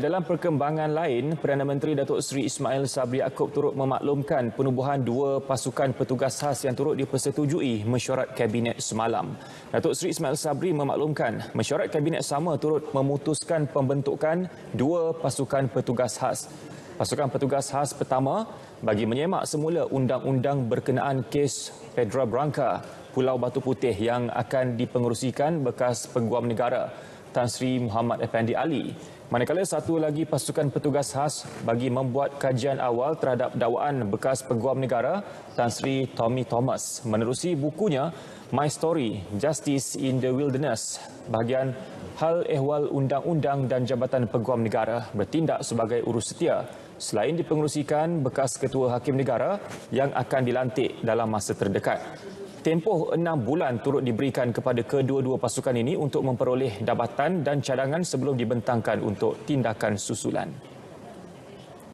Dalam perkembangan lain, Perdana Menteri Datuk Seri Ismail Sabri Yaakob turut memaklumkan penubuhan dua pasukan petugas khas yang turut dipersetujui mesyuarat Kabinet semalam. Datuk Seri Ismail Sabri memaklumkan mesyuarat Kabinet sama turut memutuskan pembentukan dua pasukan petugas khas. Pasukan petugas khas pertama bagi menyemak semula undang-undang berkenaan kes Pedra Branca, Pulau Batu Putih yang akan dipengerusikan bekas peguam negara. Tan Sri Muhammad Effendi Ali. Manakala satu lagi pasukan petugas khas bagi membuat kajian awal terhadap dakwaan bekas peguam negara Tan Sri Tommy Thomas menerusi bukunya My Story Justice in the Wilderness bahagian hal ehwal undang-undang dan jabatan peguam negara bertindak sebagai urus setia selain dipengerusikan bekas ketua hakim negara yang akan dilantik dalam masa terdekat. Tempoh enam bulan turut diberikan kepada kedua-dua pasukan ini untuk memperoleh dapatan dan cadangan sebelum dibentangkan untuk tindakan susulan.